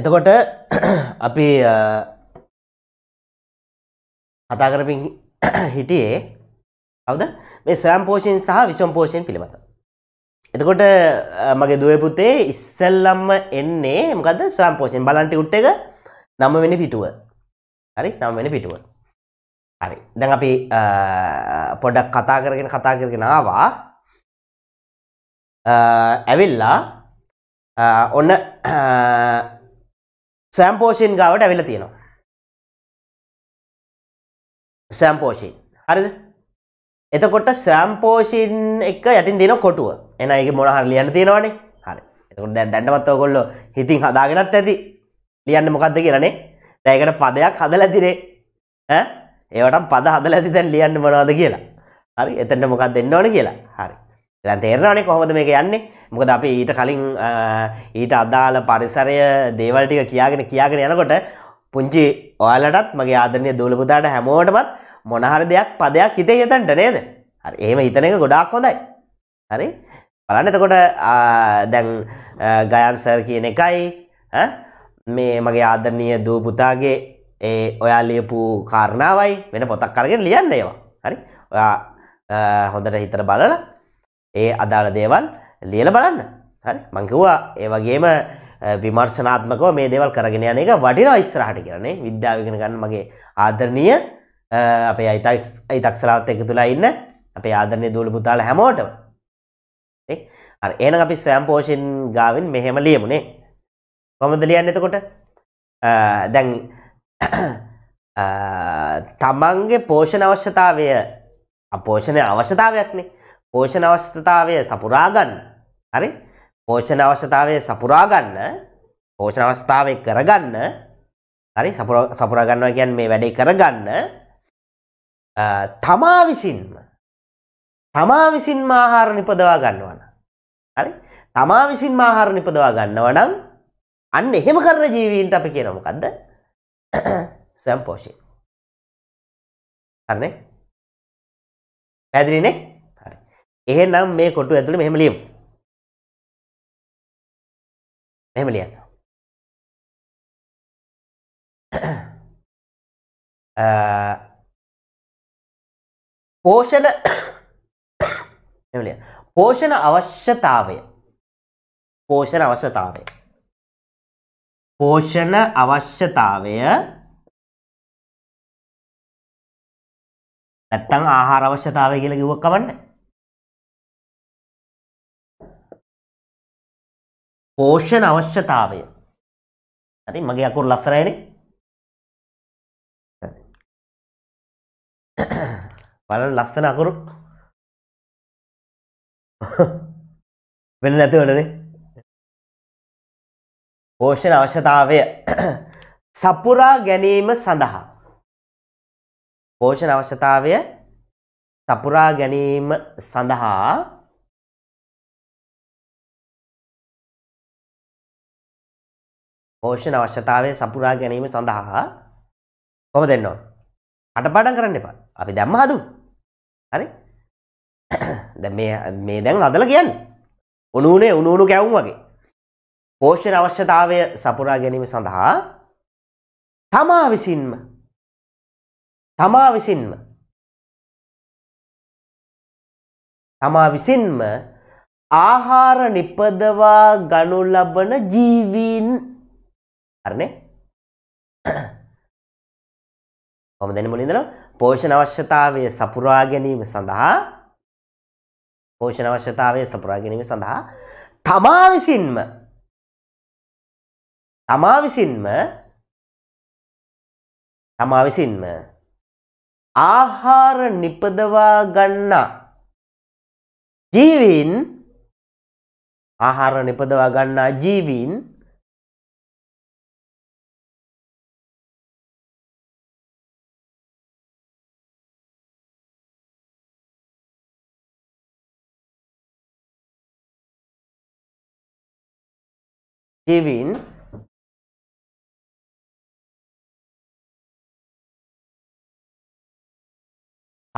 එතකොට අපි කතා කරමින් හිටියේ කවුද මේ ස්වයම් පෝෂයෙන් සහ විෂම් පෝෂයෙන් පිළිබඳ. එතකොට මගේ දුව පුතේ ඉස්සල්ලම්ම එන්නේ මොකද ස්වයම් පෝෂයෙන් බලන්ටි උට් එක නම වෙන පිටුව. හරි නම වෙන පිටුව. හරි. දැන් අපි පොඩ්ඩක් කතා කරගෙන කතා කරගෙන ආවා. ඇවිල්ලා ඔන්න සෑම්පෝෂයෙන් ගාවට ඇවිල තියෙනවා සෑම්පෝෂී හරිද එතකොට සෑම්පෝෂීන් එක යටින් දෙන කොටුව එන එක මොන හරි ලියන්න තියෙනවානේ හරි එතකොට දැන් දැන්නවත් ඔයගොල්ලෝ හිතින් හදාගෙනත් ඇති ලියන්න මොකද්ද කියලානේ දැන් ඒකට පදයක් හදලා ඇතිනේ ඈ ඒවට පද හදලා ඇති දැන් ලියන්න මොනවද කියලා හරි එතන මොකක්ද දෙන්න ඕනේ කියලා හරි දැන් තේරෙනවනේ කොහොමද මේක යන්නේ? මොකද අපි ඊට කලින් ඊට අදාළ පරිසරය දේවල් ටික කියාගෙන කියාගෙන යනකොට පුංචි ඔයාලටත් මගේ ආදරණීය දූල පුතාට හැමෝටමත් මොන හරි දෙයක් පදයක් හිතේ හිතන්නට නේද? හරි. එහෙම හිතන එක ගොඩාක් හොඳයි. හරි. බලන්න එතකොට දැන් ගයන් සර් කියන එකයි මේ මගේ ආදරණීය දූ පුතාගේ ඒ ඔයා ලියපු කාරණාවයි වෙන පොතක් අරගෙන ලියන්න ඒවා. හරි. ඔයා හොඳට හිතර බලලා ඒ අදාළ දේවල් ලියල බලන්න හරි මංකිවවා ඒ වගේම විමර්ශනාත්මකව මේ දේවල් කරගෙන යන එක වඩිනා ඉස්රහට කරනේ විද්‍යාවගෙන ගන්න මගේ ආදරණීය අපේ අයිතක් අයිතක්සලාත් එක තුලා ඉන්න අපේ ආදරණය දූල පුතාල හැමෝටම එන අපි සෑම්පෝෂන් ගාවෙන් මෙහෙම ලියමුණේ කොමද ලියන්න එතකොට දැන් තමන්ගේ පෝෂණ අවශ්‍යතාවය අපෝෂණය අවශ්‍යතාවයක්නේ පෝෂණ අවශ්‍යතාවය සපුරා ගන්න. හරි? පෝෂණ අවශ්‍යතාවය සපුරා ගන්න, පෝෂණ අවස්ථාවේ කරගන්න, හරි? සපුරා ගන්නවා කියන්නේ මේ වැඩේ කරගන්න තමා විසින්ම තමා විසින්ම ආහාර නිපදවා ගන්නවා නම් හරි? තමා විසින්ම ආහාර නිපදවා ගන්නවා නම් අන්න එහෙම කරන ජීවීන්ට අපි කියනවා මොකද්ද? සම්පෝෂී. හරිනේ? පැහැදිලිනේ? එහෙනම් මේ කොටු ඇතුළේ මෙහෙම ලියමු. මෙහෙම ලියන්න. පෝෂණ මෙහෙම ලියන්න. පෝෂණ අවශ්‍යතාවය. පෝෂණ අවශ්‍යතාවය. පෝෂණ අවශ්‍යතාවය නැත්තම් ආහාර අවශ්‍යතාවය කියලා කිව්වක් කවන්නේ. පෝෂණ අවශ්‍යතාවය හරි මගේ අකුරු ලස්සනයිනේ බලන්න ලස්සන අකුරු වෙන නැතිවටනේ පෝෂණ අවශ්‍යතාවය සපුරා ගැනීම සඳහා පෝෂණ අවශ්‍යතාවය සපුරා ගැනීම සඳහා පෝෂණ අවශ්‍යතාවය සපුරා ගැනීම සඳහා කොම දෙන්නවා. අටපාඩන් කරන්න එපා අපි දැම්ම හදු හරි මේ දැන් අදල කියන්න උනුනේ උනුණු කැවුම් වගේ පෝෂණ අවශ්‍යතාවය සපුරා ගැනීම සඳහා තමා විසින්ම තමා විසින්ම තමා විසින්ම ආහාර නිපදවා ගනු ලබන ජීවීන් හරිනේ කොහොමද එන්නේ මුලින්දල පෝෂණ අවශ්‍යතාවය සපුරා ගැනීම සඳහා පෝෂණ අවශ්‍යතාවය සපුරා ගැනීම සඳහා තමා විසින්ම තමා විසින්ම තමා විසින්ම ආහාර නිපදවා ගන්නා ජීවීන් ආහාර නිපදවා ගන්නා ජීවීන් kevin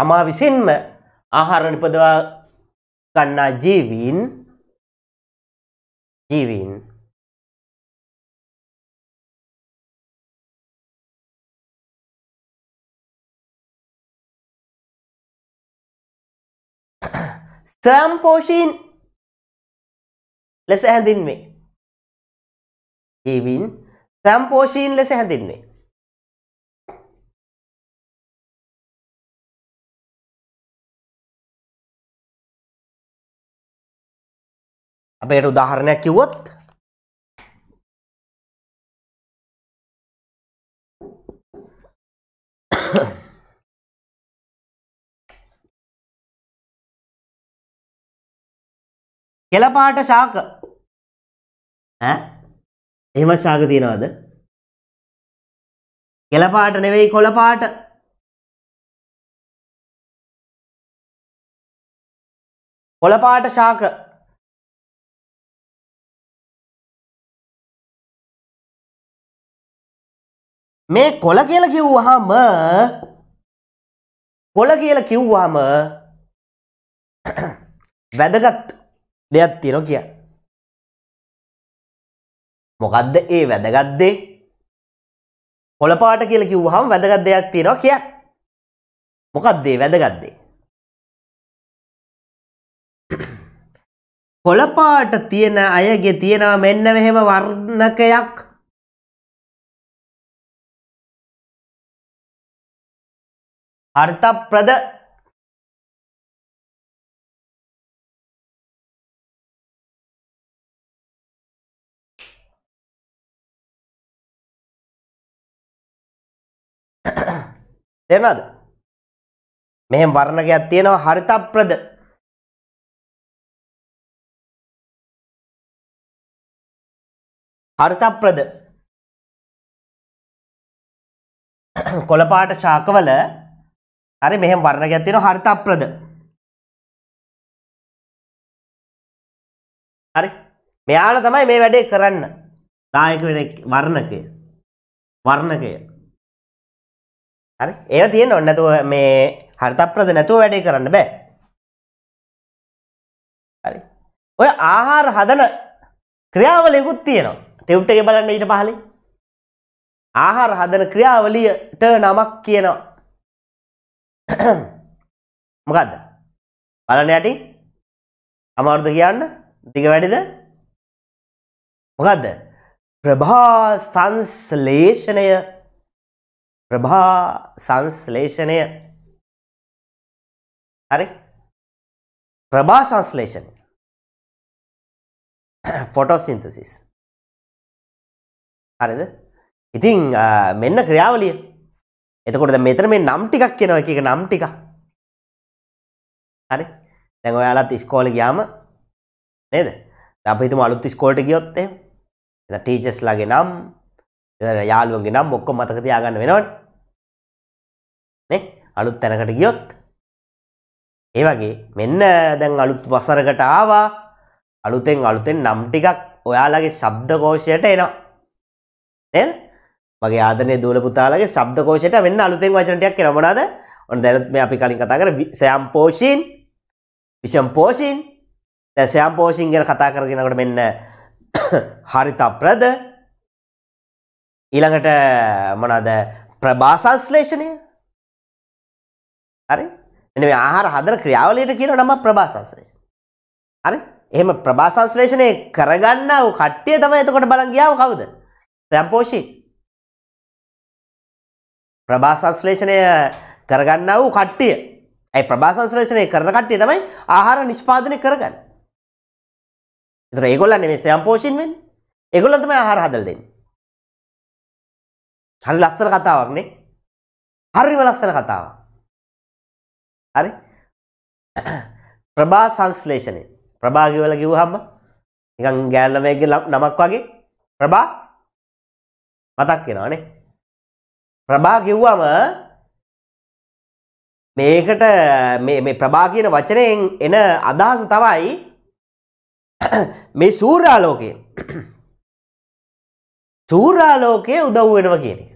තමා විසින්ම ආහාර නිපදවා ගන්නා ජීවීන් ජීවීන් සෑම්පෝෂීන් ලෙස හැඳින්වේ ජීවින් සම්පෝෂීන් ලෙස හැඳින්නේ අපේට උදාහරණයක් කිව්වොත් කෙලපාට ශාක ඈ එහෙම ශාක තියෙනවද කෙලපාට නෙවෙයි කොළපාට කොළපාට ශාක මේ කොළ කියල කිව්වහම කොළ කියල කිව්වාම වැදගත් දෙයක් තියෙන කිය මොකක්ද ඒ වැදගත්දේ කොළපාට කියල කිව්හම වැදගත් දෙයක් තියෙනවා කිය මොකක්දේ වැදගත්දේ කොළපාට තියෙන අයගේ තියෙනවා මෙන්න මෙහෙම වර්ණකයක් අර්ථප්‍රද තේරෙනවද? මෙහෙම වර්ණකයක් තියෙනවා හරිතප්‍රද හරිතප්‍රද කොළපාට ශාකවල හරි මෙහෙම වර්ණකයක් තියෙනවා හරිතප්‍රද හරි මෙයාලා තමයි මේ වැඩේ කරන්න දායක වෙන වර්ණකය වර්ණකය හරි ඒව තියෙන් ඔන්නතුව මේ හරිතප්‍රද නැතුව වැඩේ කරන්න බෑ හරි ඔය ආහාර හදන ක්‍රියාවලයකුත් තියෙනවා ටෙව්ට එක බලන්න ඊට පහලි ආහාර හදන ක්‍රියාවලියට නමක් කියනවා මොකක්ද බලන යටි අමාරුද කියන්න දිග වැඩිද මොකක්ද ප්‍රභා සංස්ලේෂණය ප්‍රභා සංස්ලේෂණය හරි ප්‍රභා සංස්ලේෂණය ෆොටෝසින්තසිස් හරිද ඉතින් මෙන්න ක්‍රියාවලිය එතකොට මෙතර මේ නම් ටිකක් කියනව එක එක නම් ටික හරි දැන් ඔයාලත් ඉස්කෝල ගියාම නේද අපි හිතමු අලුත් ඉස්කෝලට ගියොත් එහෙම ටීචස්ලාගේ නම් යාළුවන්ගේ නම් ඔක්කොම මතක තියාගන්න වෙනවනේ නේ අලුත් තැනකට ගියොත් ඒ වගේ මෙන්න දැන් අලුත් වසරකට ආවා අලුතෙන් අලුතෙන් නම් ටිකක් ඔයාලගේ ශබ්දකෝෂයට එනවා නේද මගේ ආදරණීය දූල පුතාලගේ ශබ්දකෝෂයට වෙන්න අලුතෙන් වචන ටිකක් එනවා මොනවාද ඔන්න දැන් මේ අපි කලින් කතා කර සයම්පෝෂීන් විෂම්පෝෂීන් දැන් සයම්පෝෂීන් ගැන කතා කරගෙන යනකොට මෙන්න හරිතප්‍රද ඊළඟට මොනවාද ප්‍රභාසංශ්ලේෂණය හරි මෙන්න මේ ආහාර හදන ක්‍රියාවලියට කියන නම ප්‍රභාසංශ්ලේෂණ. හරි? එහෙම ප්‍රභාසංශ්ලේෂණය කරගන්නා ඔය කට්ටිය තමයි එතකොට බලන් ගියාව කවුද? සම්පෝෂී. ප්‍රභාසංශ්ලේෂණය කරගන්නා වූ කට්ටිය. ඒ ප්‍රභාසංශ්ලේෂණය කරන කට්ටිය තමයි ආහාර නිෂ්පාදනය කරගන්නේ. ඒතර ඒගොල්ලන් නෙමෙයි සම්පෝෂීන් වෙන්නේ. ඒගොල්ලන් තමයි ආහාර හදලා දෙන්නේ. හරි ලස්සන කතාවක් නේ. හරිම ලස්සන කතාවක්. හරි ප්‍රභා සංස්ලේෂණය ප්‍රභා කියවල කිව්වහම නිකන් ගෑල්ල මේකේ නමක් වගේ ප්‍රභා මතක් වෙනවනේ ප්‍රභා කිව්වම මේකට මේ මේ ප්‍රභා කියන වචනයෙන් එන අදහස තමයි මේ සූර්යාලෝකය සූර්යාලෝකය උදව් වෙනවා කියන එක.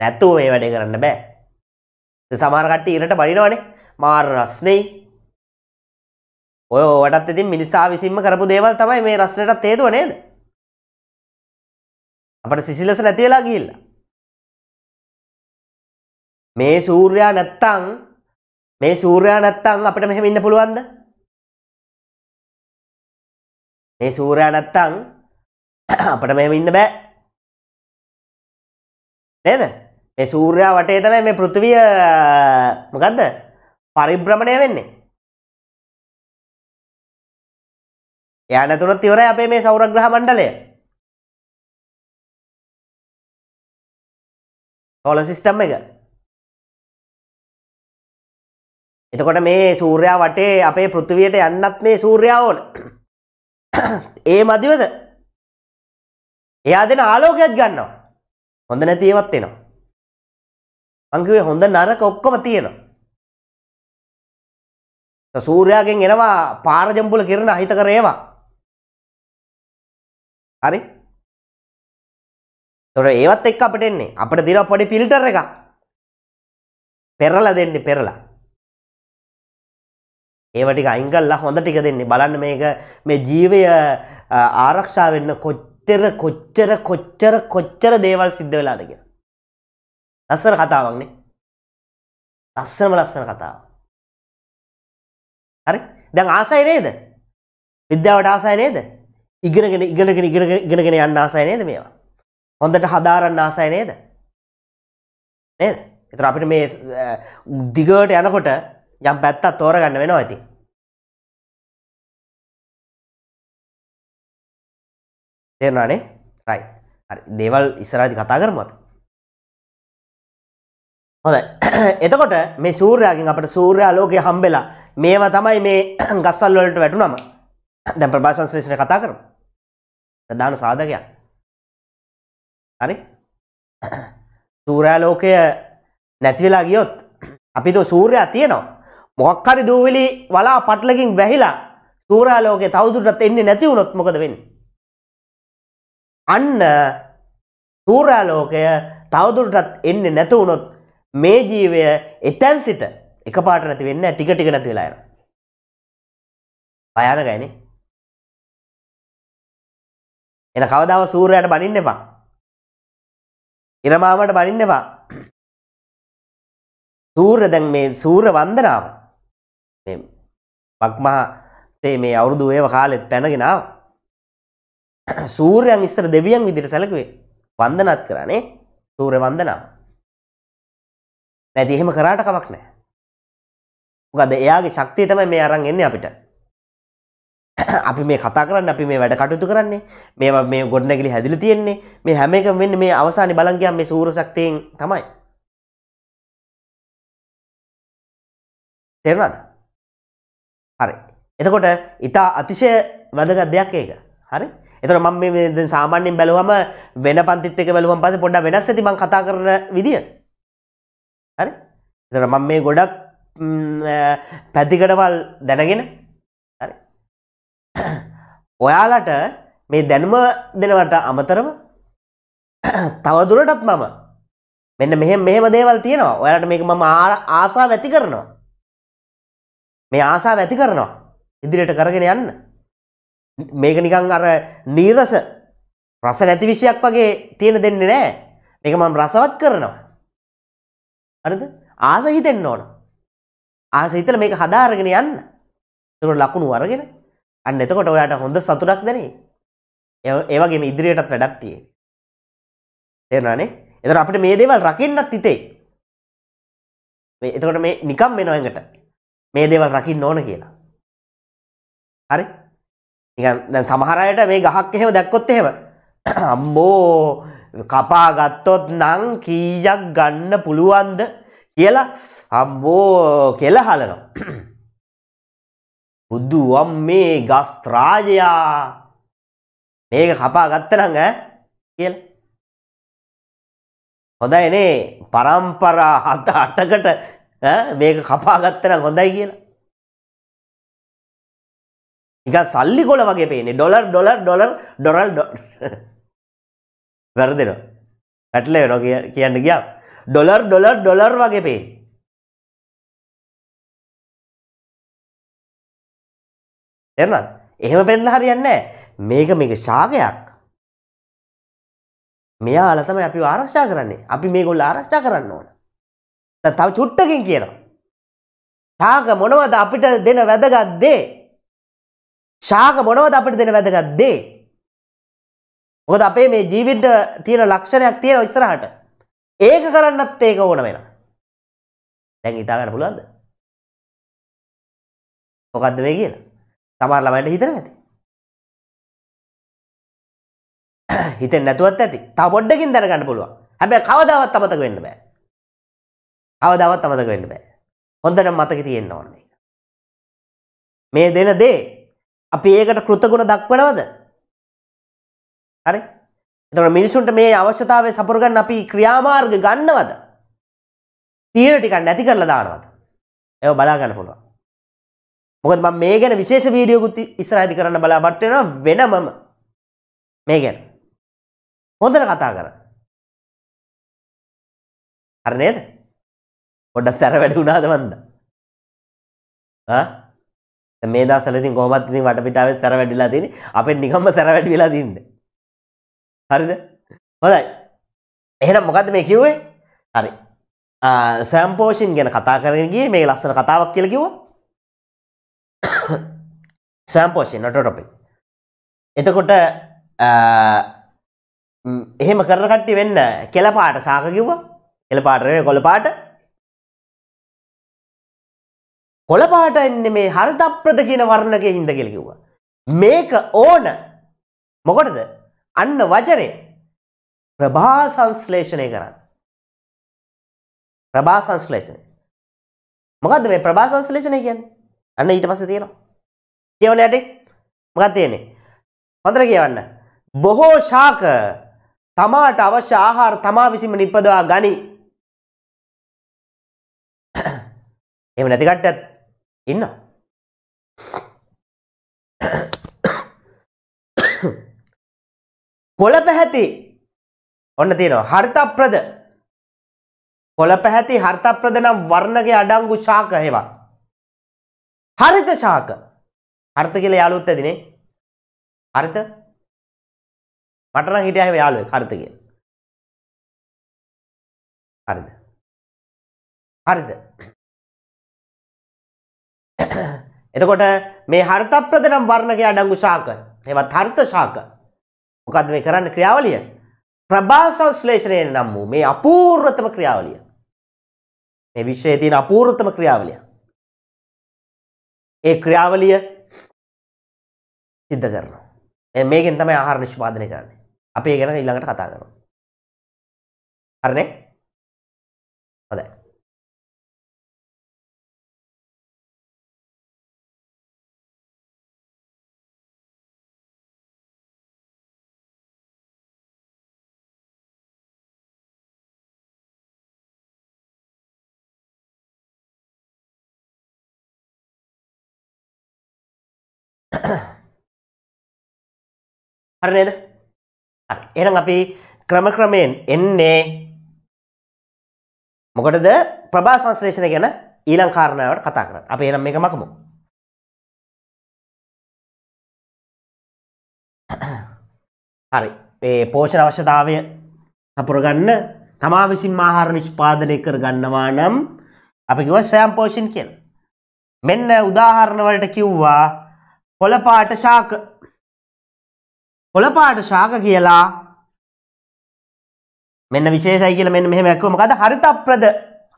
නැත්නම් මේ වැඩේ කරන්න බෑ. සමාරකට්ට ඉරට බනිනවනේ මාර් රස්නෙයි ඔය ඕටත් ඉතින් මිනිසා විසින්ම කරපු දේවල් තමයි මේ රස්නටත් තේතුව නේද අපට සිසිලස නැතිවෙලා ගිල්ල මේ සූර්යා නැත්තං මේ සූර්යා නැත්තං අපට මෙහෙම ඉන්න පුළුවන්ද මේ සූරයා නැත්තං අපට මෙහෙම ඉන්න බෑ නේද ඒ සූර්යා වටේ තමයි මේ පෘථිවිය මොකද්ද පරිභ්‍රමණය වෙන්නේ. එයා නැතුනොත් ඉවරයි අපේ මේ සෞරග්‍රහ මණ්ඩලය. සෝලර් සිස්ටම් එක. එතකොට මේ සූර්යා වටේ අපේ පෘථිවියට යන්නත් මේ සූර්යා ඕන. ඒ මදිවද? එයා දෙන ආලෝකයක් ගන්නවා. හොඳ නැති ඒවත් එනවා. මංකිවේ හොඳ නරක ඔක්කොම තියෙනවා සූර්යාගෙන් එනවා පාරජම්පුල කිරණ අහිතකර ඒවා හරි තොර ඒවත් එක් අපට එන්නේ අපට දින පොඩි පිල්ටර් එක පෙරලා දෙන්නේ පෙරලා ඒවටික අයිංගල්ලා හොඳ ටික දෙන්නේ බලන්න මේක මේ ජීවය ආරක්ෂාවෙන්න කොච්චර කොච්චර කොච්චර කොච්චර දේවල් සිද්ධ වෙලාද කියලා ලස්සන කතාවක්නේ ලස්සනම ලස්සන කතාව හරි දැන් ආසයි නේද විද්‍යාවට ආසයි නේද ඉගෙනගෙන ඉගෙනගෙන ඉගෙනගෙන යන්න ආසයි නේද මේවා හොඳට හදාරන්න ආසයි නේද නේද එතන අපිට මේ දිගට යනකොට යම් පැත්තක් තෝරගන්න වෙනවා ඉතින් තේරුණානේ රයිට් හරි දේවල් ඉස්සරහදී කතා කරමු අපි හොඳ එතකොට මේ සූර්යාගෙන් අපට සූර්යාලෝකය හම්බෙලා මේවා තමයි මේ ගස්සල් වලට වැටුනම දැන් ප්‍රභාසංශ්ලේෂණ කතා කරමු ප්‍රධාන සාධකයක් හරි සූර්යාලෝකය නැති වෙලා ගියොත් අපි તો සූර්යයා තියෙනවා මොකක් හරි දූවිලි වලා පටලකින් වැහිලා සූර්යාලෝකය තවදුරටත් එන්නේ නැති වුණොත් මොකද වෙන්නේ අන්න සූර්යාලෝකය තවදුරටත් එන්නේ නැති වුණොත් මේ ජීවය එතැන් සිට එක පාට නැති වෙන්න ටික ටික නැති වෙලායන පයාන ගයින එන කවදාව සූරයට බනින්න එපා ඉරමාමට බනින්න එපා සූර්ය දැන් මේ සූර්ය වන්දනාව පක්මහා තේ මේ අවුරුදු ඒව කාලෙත් පැනගෙනාව සූර්යන් ඉස්සර දෙවියන් විදිට සැලකුවේ වන්දනත් කරනේ සූර්ය වන්දනාව පැති එහෙම කරාට කමක් නෑ මොකද එයාගේ ශක්තිය තමයි මේ අරන් එන්නේ අපිට අපි මේ කතා කරන්න අපි මේ වැඩ කටයුතු කරන්නේ මේ මේ ගොඩනැගිලි හැදිලා තියෙන්නේ මේ හැම එකම වෙන්නේ මේ අවසානයේ බලන් ගියාම මේ සූර්ය ශක්තියෙන් තමයි තේරුණාද හරි එතකොට ඊට අතිශය වැදගත් දෙයක් ඒක හරි එතකොට මම මේ දැන් සාමාන්‍යයෙන් බැලුවම වෙන පන්තිත් එක බැලුවම පස්සේ පොඩ්ඩක් වෙනස් ඇති මම කතා කරන විදිය එතට මම මේ ගොඩක් පැතිකටවල් දැනගෙන ඔයාලට මේ දැනුම දෙනවට අමතරව තවදුරටත් මම මෙන්න මෙහෙ මෙහෙම දේවල් තියෙනවා ඔයාලට මේක මම ආසා වැති කරනවා මේ ආසා වැති කරනවා ඉදිරියට කරගෙන යන්න මේක නිකං අර නීරස රස නැති විෂයක් වගේ තියෙන දෙන්නේ නෑ මේක මම රසවත් කරනවා හරිද ආස හිතෙන්න ඕන ආස හිතල මේක හදාරගෙන යන්න තුර ලකුණු වරගෙන අන්න එතකොට ඔයාට හොඳ සතුරක් දැනේ ඒවගේම ඉදිරියටත් වැඩත්තිය තෙරනානේ එතර අපට මේ දේවල් රකින්නත් තිතේ එතකොට මේ නිකම් වෙනොයඟට මේ දේවල් රකින්න ඕන කියලා හරි දැන් සමහරයට මේ ගහක් එහෙම දැක්කොත් එහෙම අම්බෝ කපා ගත්තොත් නං කීයක් ගන්න පුළුවන්ද කියලා අම්බෝ කෙල හලනවා. බුදුුවම් මේ ගස් රාජයා මේක කපා ගත්තනඟ කියල. හොඳයි නේ පරම්පරා හත අටකට මේක කපා ගත්තන හොඳයි කියලා. එක සල්ලි කොල වගේ පේනේ ඩොලර් ඩොලර් ඩොලර් ඩොරල් වැරදෙනවා පැටලේ නො කියන්න ගියා ඩොලර් ඩොලර් ඩොලර් වගේ පේ එරනත් එහෙම පෙන්ල හරියන්න මේක මේක ශාගයක් මෙයාල තමයි අපි ආරක්ෂා කරන්නේ අපි මේගොල්ල ආරක්ෂා කරන්න ඕන තව චුට්ටකින් කියනවා ශාක මොනවද අපිට දෙන වැදගත්දේ ශාක මොනවද අපිට දෙන වැදගත්දේ මොකද අපේ මේ ජීවිට තියෙන ලක්ෂණයක් තියෙන ඉස්සරහට ඒක කරන්නත් ඒක ඕන වෙන දැන් ඉතාගන්න පුළුවන්ද මොකක්ද මේ කියලා තමාර ළමයිට හිතර ඇති හිතෙන් නැතුවත් ඇති තව පොඩ්ඩකින් දැනගන්න පුළුවන් හැබැයි කවදාවත් අමතක වෙන්න බෑ කවදාවත් අමතක වෙන්න බෑ හොඳට මතක තියෙන්න ඕන මේක මේ දෙන දේ අපි ඒකට කෘතගුණ දක්වනවද හරි එතකොට මිනිසුන්ට මේ අවශ්‍යතාවය සපුර ගන්න අපි ක්‍රියාමාර්ග ගන්නවද? තියෙන ටිකක් නැති කරලා දානවද? ඒව බලා ගන්න පුළුවන්. මොකද මම මේ ගැන විශේෂ වීඩියෝකුත් ඉස්සරහදී කරන්න බලාපොරොත්තු වෙනවා වෙනමම මේ ගැන. හොඳට කතා කරන්න. හරි නේද? පොඩ්ඩක් සැර වැඩි වුණාද මන්ද? ආ? මේ දවස්වල ඉතින් කොහොමත් ඉතින් වටපිටාවේ සැර වැඩිලා තියෙන්නේ. අපෙන් නිකම්ම සැර වැඩි වෙලා තින්නේ. හරිද හොදයි එහෙනම් මොකද මේ කිව්වේ හරි සෑම්පෝෂන් ගැන කතා කරගගේ මේ ලස්සන කතාවක් කියල කිව සෑම්පෝෂන් නටටොපි එතකොට එහෙම කරන කට්ටි වෙන්න කෙලපාට සාක කිව්ව කෙලපාටරය කොළපාට කොළපාට එන්න මේ හරිතප්‍රද කියන වර්ණක හින්ද කෙලකිව්වා මේක ඕන මොකටද අන්න වචනය ප්‍රභා සංස්ලේෂණය කරන්න. ප්‍රභා සංස්ලේෂණය. මොකද මේ ප්‍රභා සංස්ලේෂණය කියන්නේ? අන්න ඊට පස්සේ තියෙනවා. කියවන යටි මොකක්ද තියෙන්නේ? හොඳට කියවන්න. බොහෝ ශාක තමාට අවශ්‍ය ආහාර තමා විසින්ම නිපදවා ගනි. එහෙම නැති කට්ටත් ඉන්නවා. කොළ පැහැති ඔන්න තියෙනවා හරිතප්‍රද කොළ පැහැති හරිතප්‍රද නම් වර්ණගේ අඩංගු ශාක ඒවා. හරිත ශාක හරිත කියලා යාළුවොත් ඇදිනේ. හරිත මට නම් හිටියා හැම යාළුවෙක් හරිත කියලා. හරිද? හරිද? එතකොට මේ හරිතප්‍රද නම් වර්ණගේ අඩංගු ශාක ඒවත් හරිත ශාක මොකද මේ කරන්න ක්‍රියාවලිය ප්‍රභා සංශ්ලේෂණය නම් වූ මේ අපූර්වතම ක්‍රියාවලිය මේ විශ්වයේ තියෙන අපූර්වතම ක්‍රියාවලිය ඒ ක්‍රියාවලිය සිද්ධ කරනවා දැන් මේකෙන් තමයි ආහාර නිෂ්පාදනය කරන්නේ අපි ඒ ගැන ඊළඟට කතා කරමු හරිනේ හොඳයි හරි නේද හරි එහෙනම් අපි ක්‍රම ක්‍රමයෙන් එන්නේ මොකටද ප්‍රභා සංශ්ලේෂණ ගැන ඊළඟ කාරණාවට කතා කරන්න අපි එහෙනම් මේක මකමු හරි මේ පෝෂණ අවශ්‍යතාවය සපුරගන්න තමා විසින් ආහාර නිෂ්පාදනය කර ගන්නවා නම් අපි කිව්වා ස්වයං පෝෂණ කියලා. මෙන්න උදාහරණ වලට කිව්වා කොළපාට ශාක කොළපාට ශාක කියලා මෙන්න විශේෂයි කියලා මෙන්න මෙහෙම ඇක්කෝ මොකද හරිතප්‍රද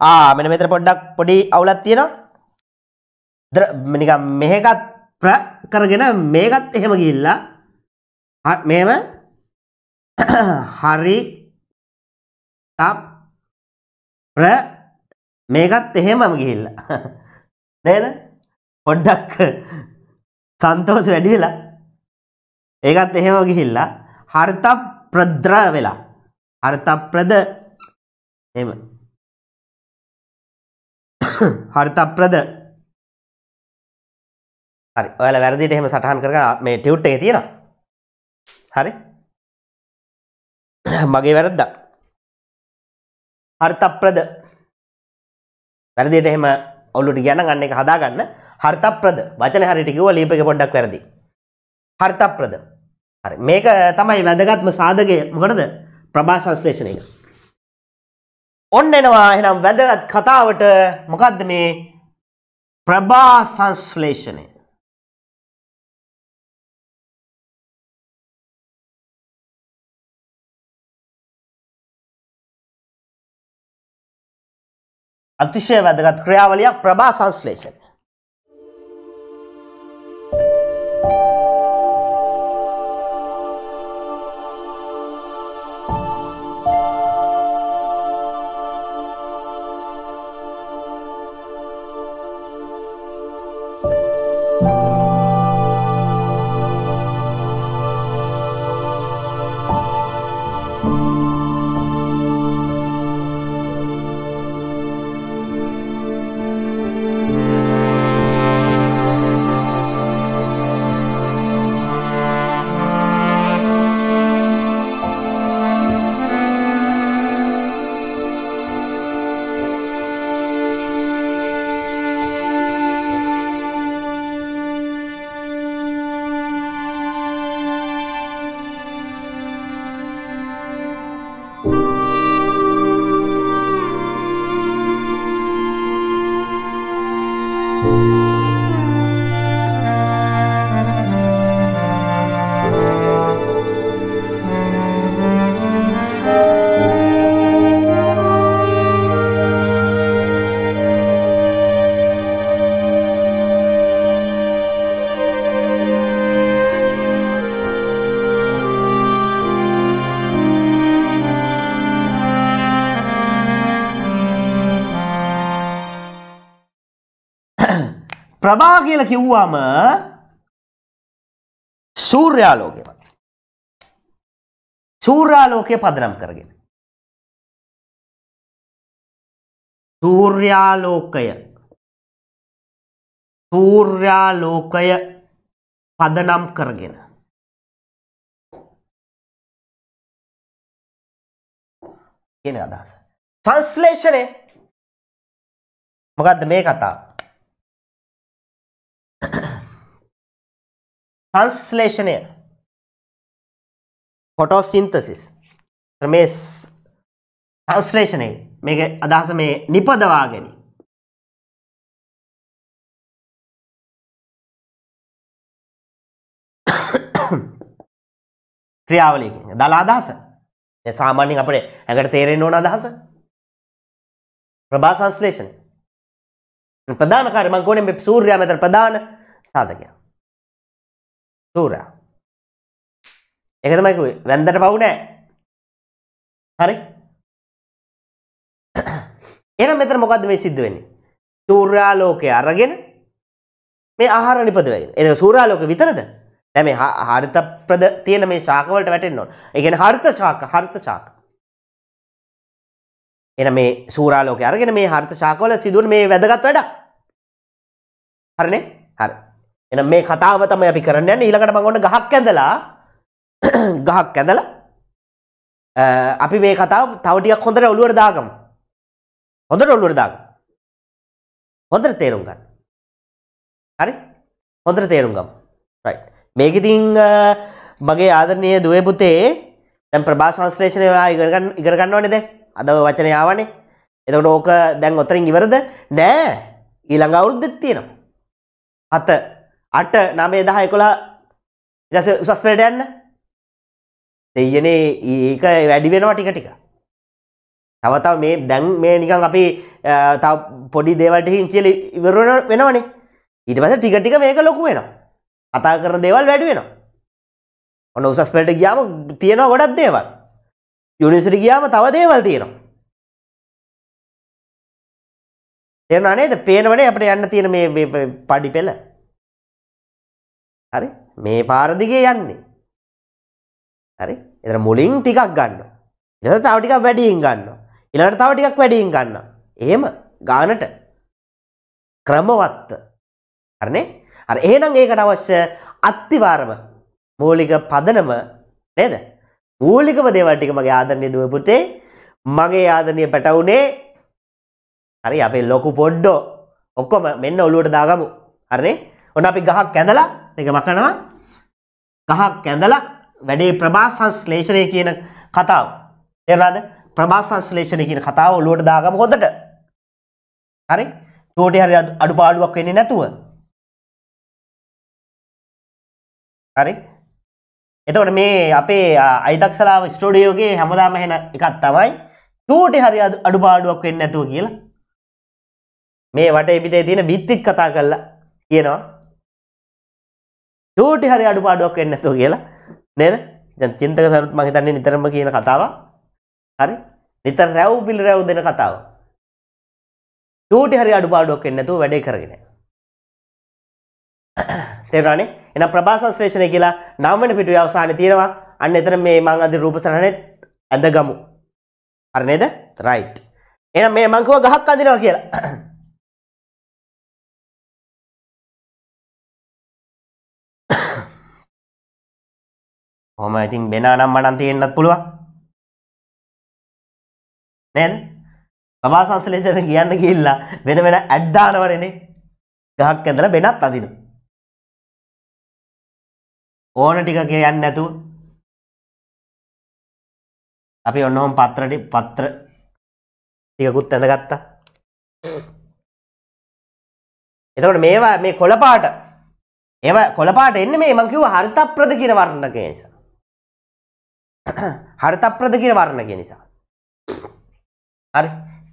ආ මෙන්න මෙතන පොඩ්ඩක් පොඩි අවුලක් තියෙනවා නිකන් මෙහෙකත් ප්‍ර කරගෙන මේකත් එහෙම ගිහිල්ලා මෙහෙම හරි තප් ප්‍ර මේකත් එහෙමම ගිහිල්ලා නේද පොඩ්ඩක් සන්තෝස වැඩි වෙලා ඒකත් එහෙම ගිහිල්ලා හරිත ප්‍රද්‍ර වෙලා හරිත ප්‍රද එහෙම හරිත ප්‍රද හරි ඔයාලා වැරදිට එහෙම සටහන් කරගෙන මේ ටියුට් එකේ තියෙනවා හරි මගේ වැරද්දා හරිත ප්‍රද වැරදිට එහෙම ඔලුට ගැන ගන්න එක හදාගන්න හර්තප්‍රද වචන හරිට කිව්ව ලීප එක පොඩ්ඩක් වැරදි. හර්තප්‍රද. හරි මේක තමයි වැදගත්ම සාධකය මොකටද ප්‍රභා සංශ්ලේෂණය. ඔන්න එනවා එහෙනම් වැදගත් කතාවට මොකද්ද මේ ප්‍රභා සංශ්ලේෂණය. අතිශය වැදගත් ක්‍රියාවලියක් ප්‍රභා සංශ්ලේෂණය. ප්‍රභා කියලා කිව්වම සූර්යාලෝකය සූර්යාලෝකය පදනම් කරගෙන සූර්යාලෝකය සූර්යාලෝකය පදනම් කරගෙන කියන අදහස සංස්ලේෂණය මොකක්ද මේ කතාව සංස්ලේෂණය පොටෝ සින්තසිස් ක්‍රමේ සංස්ලේෂණය මේක අදහස මේ නිපදවා ගැනීම ක්‍රියාවලියකින් දලා අදහස සාමාන්‍යෙන් අපට ඇඟට තේරෙන්න ඕන අදහස ප්‍රභා සංස්ලේෂණය ප්‍රධාන කාර්ය මං කෝනේ මේ සූර්යයා මෙතන ප්‍රධාන සාධකයා. සූර්යයා. ඒක තමයි කිව්වේ වැන්දට පවු නෑ. හරි. එහෙනම් මෙතන මොකද්ද මේ සිද්ධ වෙන්නේ? සූර්යාලෝකය අරගෙන මේ ආහාර නිපද වෙගෙන. ඒක සූර්යාලෝකය විතරද? දැන් මේ හරිත ප්‍රද තියෙන මේ ශාක වලට වැටෙන්න ඕන. ඒ කියන්නේ හරිත ශාක, හරිත ශාක. එන මේ සූරාලෝක අරගෙන මේ හරිත ශාකවල සිදුවන මේ වැදගත් වැඩ හරනේ හරි එන මේ කතාව තමයි අපි කරන්න යන්නේ ඊළඟට මම ඔන්න ගහක් ඇඳලා ගහක් ඇඳලා අපි මේ කතාව තව ටිකක් හොඳට ඔළුවට දාගමු. හොඳට ඔළුවට දාගමු. හොඳට තේරුම් ගන්න. හරි? හොඳට තේරුම් ගමු. රයිට්. මේක ඉතින් මගේ ආදරණීය දුවේ පුතේ දැන් ප්‍රභා සංශ්ලේෂණය ඔයා ඉගෙන ගන්න ඉගෙන ගන්නවනේ දැන්. අද වචනය ආවනේ එතකට ඕක දැන් ඔතරින් ඉවරද නෑ ඊළඟ අවුරුද්දෙත් තියෙනවා අත අට නමේ දහ එකොලා ඉරස උසස් පෙරට යන්න දෙයනේ ඒක වැඩි වෙනවා ටික ටික තවතාව මේ දැන් මේ නිකන් අපි තව පොඩි දේවල්ටකින් කියල ඉවර වෙනවනේ ඊට පස ටික ටික මේක ලොකු වෙනවා කතා කරන දේවල් වැඩි වෙනවා ඔන්න උසස් පෙරට ගියාම තියෙනවා ගොඩක් දේවල් යුනිසිට ගියාම තව දේවල් තියෙනවා තේරෙනවා නේද පේනවනේ අපිට යන්න තියෙන මේ පඩි පෙළ හරි මේ පාර දිගේ යන්නේ හරි එතන මුලින් ටිකක් ගන්න ඊළඟට තව ටිකක් වැඩියෙන් ගන්න ඊළඟට තව ටිකක් වැඩියෙන් ගන්න එහෙම ගානට ක්‍රමවත් හරිනේ හරි එහෙනම් ඒකට අවශ්‍ය අත්තිවාරම මූලික පදනම නේද මූලිකම දේවල් ටික මගේ ආදරණීය දුව පුතේ මගේ ආදරණීය පැටවුනේ හරි අපේ ලොකු පොඩ්ඩෝ ඔක්කොම මෙන්න ඔලුවට දාගමු හරිනේ ඔන්න අපි ගහක් කැඳලා මේක මකනවා ගහක් කැඳලා වැඩේ ප්‍රභා සංශ්ලේෂණය කියන කතාව තේරුණාද ප්‍රභා සංශ්ලේෂණය කියන කතාව ඔලුවට දාගමු හොඳට හරි චෝටි හරි අඩුපාඩුවක් වෙන්නේ නැතුව හරි එතකොට මේ අපේ අයිතක්සලාව ස්ටෝඩියෝගේ හැමදාම හෙන එකක් තමයි චූටි හරි අඩුපාඩුවක් වෙන්න ඇතුව කියලා මේ වට එපිටේ තියෙන බිත්තික් කතා කරලා කියනවා චූටි හරි අඩුපාඩුවක් වෙන්න ඇතුව කියලා නේද දැන් චින්තක සරුත් මම හිතන්නේ නිතරම කියන කතාව හරි නිතර රැව් බිල් රැව් දෙන කතාව චූටි හරි අඩුපාඩුවක් වෙන්න ඇතුව වැඩේ කරගෙන තේරවානේ එන ප්‍රභාසංශ්‍රේෂණය කියලා නම්වන පිටුව අවසාන තියෙනවා අන්න එතන මේ මං අද රූපසරණෙත් ඇඳ ගමු අර නේද රයිට් එහෙනම් මේ මං කිව්වා ගහක් අඳිනවා කියලා හොම ඉතින් බෙනා නම් මනන් තියෙන්න්නත් පුළුවන් නැන් පවා සංසලේචන කියන්න කියල්ලා වෙන වෙන ඇඩ්ඩානවරනේ ගහක් ඇඳල බෙනත් අදිනවා ඕන ටික කියන්න නැතුව අපි ඔන්නහොම පත්‍රටි පත්‍ර ටිකකුත් ඇඳගත්තා එතකොට මේවා මේ කොළපාට ඒව කොළපාට එන්න මේ මං කිව්ව හරිතප්‍රද කියන වර්ණක නිසා හරිතප්‍රද කියන වර්ණක නිසා හරි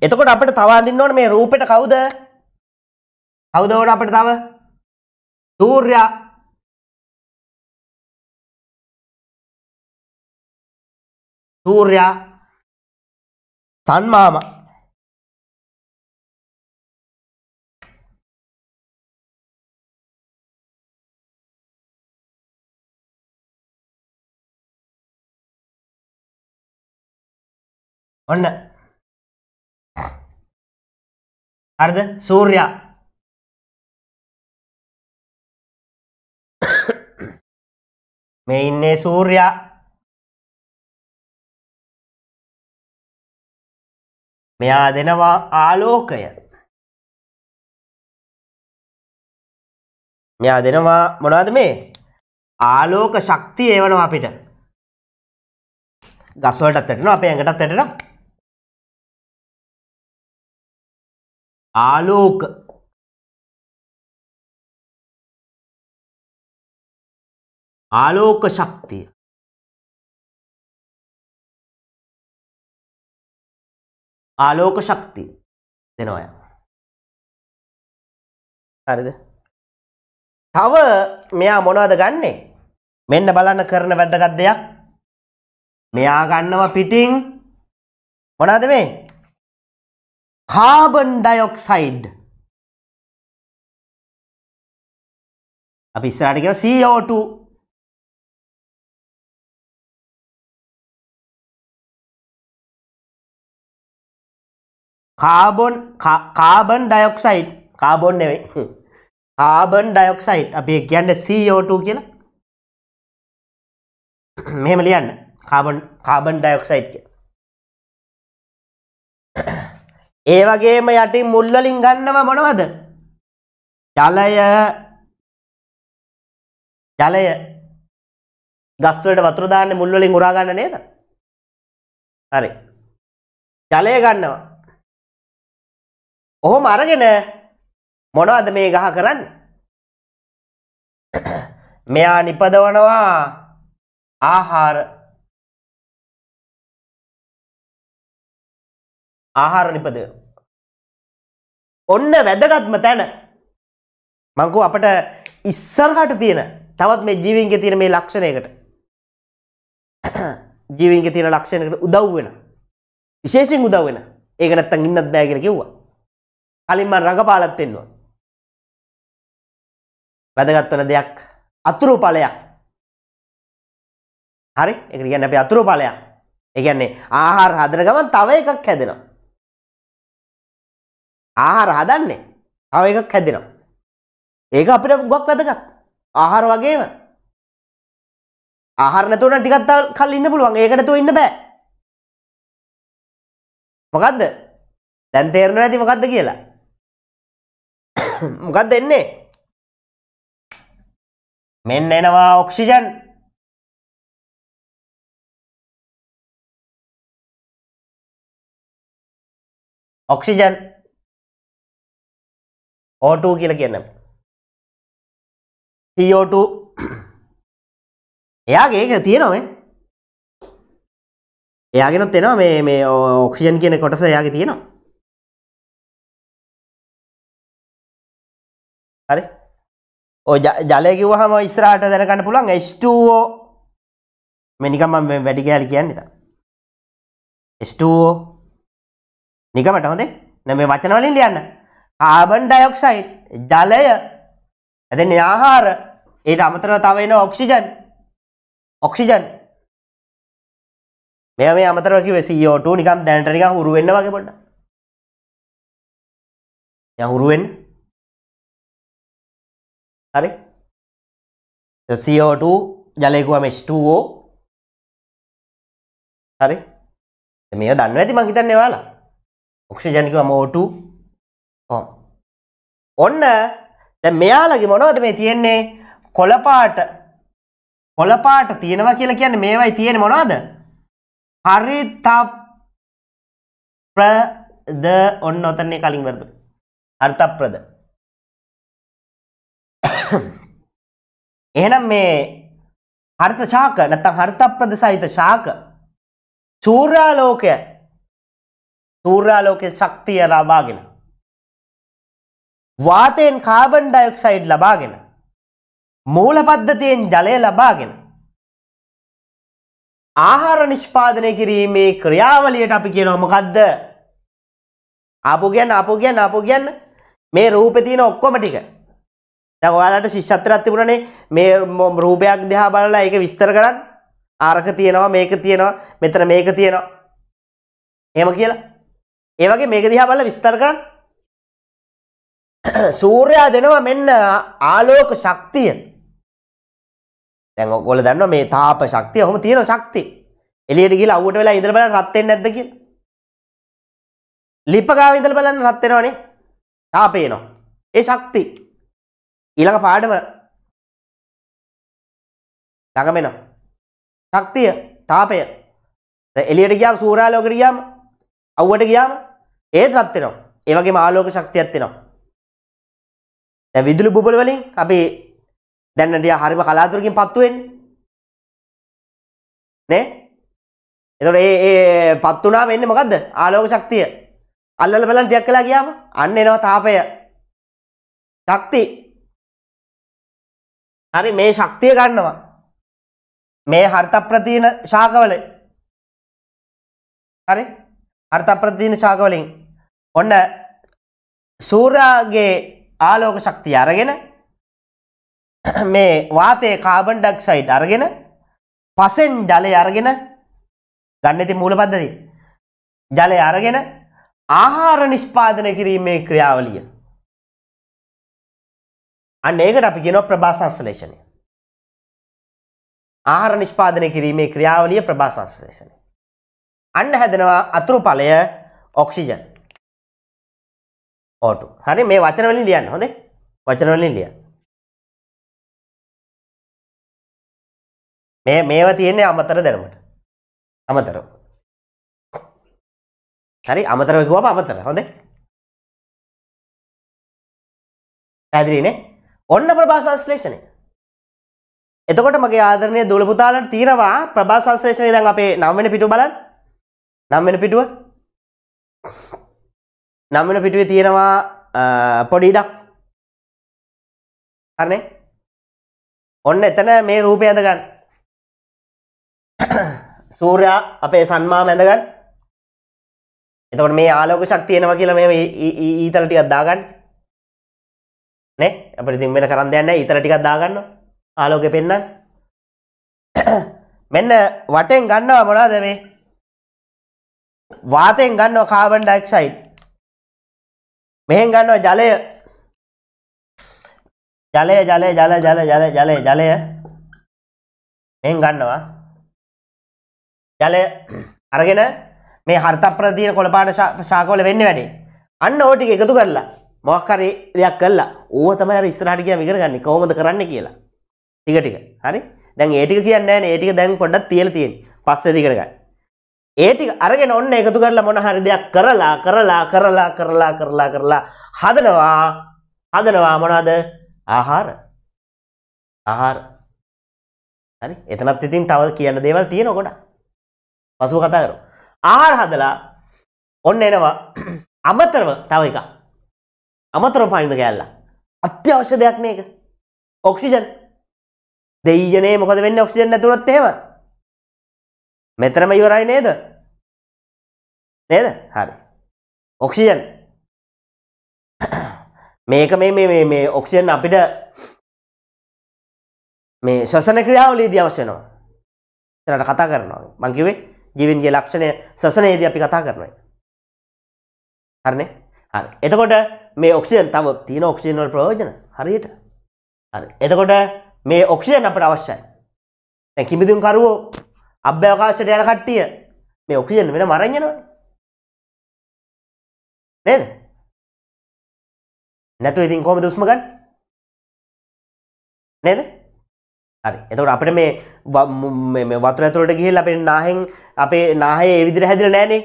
එතකොට අපිට තව අඳින්න ඕනේ මේ රූපෙට කවුද කවුද ඕන අපිට තව සූර්යා சூர்யா சன்மாமா ஒண்ணு அடுத்து சூர்யா மெயின்னே சூர்யா මෙයා දෙනවා ආලෝකය මෙයා දෙනවා මොනාද මේ ආලෝක ශක්තිය ඒවනවා අපිට ගස්වලටත් ඇටන අපේ ඇඟටත් ඇටන ආලෝක ආලෝක ශක්තිය ආලෝක ශක්ති දෙනවාය හරිද තව මෙයා මොනවද ගන්නේ මෙන්න බලන්න කරන වැඩගත් දෙයක් මෙයා ගන්නවා පිටිං මොනාද මේ කාබන් ඩයොක්සයිඩ් අපි ස්රාටිකෙන CO2 කාබොන් කාබන් ඩයොක්සයිට් කාබොන් නෙවෙයි කාබන් ඩයොක්සයිට් අපි කියන්න සෝට කියලා මෙහෙම ලියන්න කාබන් කාබන් ඩයොක්සයිට් කිය ඒ වගේම යටින් මුල්වලින් ගන්නව මොනවද ජලය ජලය ගස්වලට වතුරදාන්න මුල්වලින් උරාගන්න නේද හරි ජලය ගන්නවා ඔහොම අරගෙන මොනවද මේ ගහ කරන්න මෙයා නිපදවනවා ආහාර ආහාර නිපදව ඔන්න වැදගත්ම තැන මංකෝ අපට ඉස්සරහට තියෙන තවත් මේ ජීවින්ගෙ තියෙන මේ ලක්ෂණයකට ජීවින්ගෙ තියෙන ලක්ෂණයකට උදව් වෙන විශේෂයෙන් උදව් වෙන ඒක නැත්තම් ඉන්නත් බෑ කියලා කිව්වා කලින්ම රඟපාලත් පෙන්වා. වැදගත්වන දෙයක් අතුරු පලයක් හරි එක කියන්න අප අතුරු පලයක් එකන්නේ ආහාර හදර ගමන් තව එකක් හැදෙනවා. ආහාර හදන්නේ තව එකක් හැදෙනවා. ඒක අපිට ගොක් වැදගත් ආහාර වගේම ආහාර නැතුවන ටිකත් කල් ඉන්න පුළුවන් ඒකට තුව ඉන්න බෑ මොකක්ද දැන් තේරෙනවා ඇති මොකක්ද කියලා මොකක් දෙන්නේ මෙන්න එනවා ඔක්සිජන් ඔක්සිජන් ඕටූ කියල කියන්න සෝට එයාගේ ඒක තියෙනවේ එයාගෙනොත් එෙනවා මේ මේ ඔක්සිජන් කියන කොටස එයාගේ තියෙනවා හරි ජලයකිවහම ඉස්රාට දැනකන්න පුළන් ස්ටෝ මෙනිකම වැඩි ගැල් කියන්න ස්ටෝ නිකමට හොදේ නැම වචනවලින් ලියන්න ආබන් ඩයොක්සයිට් ජලය ඇදන ආහාර ඒට අමතර තවයින ඔක්සිජන් ඔක්සිජන් මෙ මේ අමතරකි වෙසිෝට නිකම් දැනටනික හුරුවෙන්න වගේ පොඩ යහුරුවෙන් හරි CO2 ජලයකුවම H2O හරි මේ දන්න ඇති මං හිතන්නේ ඔයාලා ඔක්සිජන්කම O2 ඔව් ඔන්න දැන් මෙයාලගේ මොනවද මේ තියෙන්නේ කොළපාට කොළපාට තියෙනවා කියලා කියන්නේ මේවයි තියෙන්නේ මොනවද හරිතප් ප්‍රද ඔන්න ඔතන්නේ කලින් වරද අර්ථප්‍රද එහෙනම් මේ හරිත ශාක නැත්තම් හරිත ප්‍රදසහිත ශාක සූර්යාලෝකය සූර්යාලෝකයේ ශක්තිය ලබාගෙන වාතයෙන් කාබන් ඩයොක්සයිඩ් ලබාගෙන මූල පද්ධතියෙන් ජලය ලබාගෙන ආහාර නිෂ්පාදනය කිරීමේ ක්‍රියාවලියට අපි කියනවා මොකද්ද? ආපු ගැන ආපු ගැන ආපු ගැන මේ රූපේ තියෙන ඔක්කොම ටික දැන් ඔයාලට ශිෂ්‍යත්වයක් තිබුණනේ මේ රූපයක් දිහා බලලා ඒක විස්තර කරන්න ආරක තියෙනවා මේක තියෙනවා මෙතන මේක තියෙනවා එහෙම කියලා ඒ වගේ මේක දිහා බලලා විස්තර කරන්න සූර්යයා දෙනවා මෙන්න ආලෝක ශක්තිය දැන් ඔයගොල්ලෝ දන්නවා මේ තාප ශක්තිය ඔහොම තියෙන ශක්තිය එළියට ගිහලා අවුවට වෙලා ඉඳලා බලන්න රත් වෙන්නේ නැද්ද කියලා ලිප ගාව ඉඳලා බලන්න රත් වෙනවනේ තාපේනවා ඒ ශක්තිය ඊළඟ පාඩම ළඟමෙනවා ශක්තිය තාපය එලියට ගියාම සූරාලෝකයට ගියාම අවුවට ගියාම ඒත් රත් වෙනවා ඒ වගේම ආලෝක ශක්තියක් වෙනවා දැන් විදුලි බුබුල වලින් අපි දැන් ටික හරිම කලාතුරකින් පත්තු වෙන්නේ නේ එතකොට ඒ ඒ පත් වුණාම එන්නේ මොකද්ද ආලෝක ශක්තිය අල්ලල බලන් ටිකක් වෙලා ගියාම අන්න එනවා තාපය ශක්තිය හරි මේ ශක්තිය ගන්නවා මේ හර්ත ප්‍රතියන ශාකවල හරි හර්ත ප්‍රතියන ශාකවලින් ඔන්න සූර්යාගේ ආලෝක ශක්තිය අරගෙන මේ වාතයේ කාබන් ඩක්සයිඩ් අරගෙන පසෙන් ජලය අරගෙන ගන්න ඉතින් මූල පද්ධතිය ජලය අරගෙන ආහාර නිෂ්පාදනය කිරීමේ ක්‍රියාවලිය අන්න ඒකට අපි කියනවා ප්‍රභා සංශ්ලේෂණය. ආහාර නිෂ්පාදනය කිරීමේ ක්‍රියාවලිය ප්‍රභා සංශ්ලේෂණය. අන්න හැදෙනවා අතුරු ඵලය ඔක්සිජන්. O2. හරි මේ වචන වලින් ලියන්න හොඳේ. වචන වලින් ලියන්න. මේ මේවා තියෙන්නේ අමතර දැනුමට. අමතරව. හරි අමතරව කිව්වම අමතර හොඳේ. පැහැදිලිනේ? ඔන්න ප්‍රභාසංශ්ලේෂණය එතකොට මගේ ආදරණය දුළපුතාලට තීරවා ප්‍රභා සංශ්‍රේෂණය දැන් අපේ නම්වෙන පිටු බලන් නම්වෙන පිටුව නම්වෙන පිටුවේ තියෙනවා පොඩිඩක් අරනේ ඔන්න එතන මේ රූපය ඇඳගන්න සූරයා අපේ සන්මා මැඳගන්න එතකොට මේ ආලෝක ශක්තියනවා කියලා මේ ඊතලටිකත් දාගන්න නෑ අපට තින් වෙන කරන්න දෙන්න ඉතර ටිකක් දාගන්න ආලෝක පෙන්න මෙන්න වටෙන් ගන්නවා මොනාද මේ වාතයෙන් ගන්නවා කාබන් ඩයික්සයිඩ් මෙහෙන් ගන්නවා ජලය ජලය ජලය ජල ජල ජල ජලය ජලය මෙහෙන් ගන්නවා ජලය අරගෙන මේ හර්ත ප්‍රතින කොළපාට ශාකවල වෙන්න වැඩේ අන්න ඕටික එකතු කරලා මොහකරේ දෙයක් කල්ලා ඕව තමයි ඉස්රහටිකය විකර ගන්න කොහොමද කරන්න කියලා ටිකටික හරි දැන් ඒටික කියන්න ඒටික දැන් පොඩ්ඩක් තියල තියෙන් පස්සේ දිකරගන්න ඒටික අරගෙන ඔන්න එකතු කරලා මොන හරි දෙයක් කරලා කරලා කරලා කරලා කරලා කරලා හදනවා හදනවා මොනාද ආහාර ආහාර හරි එතනත් ඉතින් තව කියන්න දේවල් තියෙන ගොඩ පසුව කතා කරු ආහාර හදලා ඔන්න එනවා අමතරව තව එකක් අමතර පයිම කෑල්ල අත්‍යවශ්‍ය දෙයක් නේක ඔක්සිජන් දෙීජනේ මොකද වෙන්න ඔක්සිජන් ඇතුරත් ඒම මෙතරම ඉවරයි නේද නේද හරි ඔක්සිජන් මේක මේ මේ මේ ඔක්සිජන් අපිට මේ ශසන ක්‍රියාවලීදී අවශ්‍ය වෙනවා ඉතරට කතා කරනවා මං කිව්වේ ජීවින්ගේ ලක්ෂණය සසනයේදී අපි කතා කරනවා හරිනේ හරි එතකොට මේ ඔක්සිජන් තව තියෙන ඔක්සිජන්වල ප්‍රයෝජන හරියට හරි එතකොට මේ ඔක්සිජන් අපට අවශ්‍යයි දැන් කිමිදුම්කරුවෝ අභ්‍යවකාශයට යන කට්ටිය මේ ඔක්සිජන් වෙන මරන් යනවනේ නේද නැතු ඉතින් කොහොමද උස්ම ගන්න නේද හරි එතකොට අපිට මේ මේ වතුර ඇතුළට ගිහිල්ලා අපේ නාහෙන් අපේ නාහය ඒ විදිහට හැදිලා නැහනේ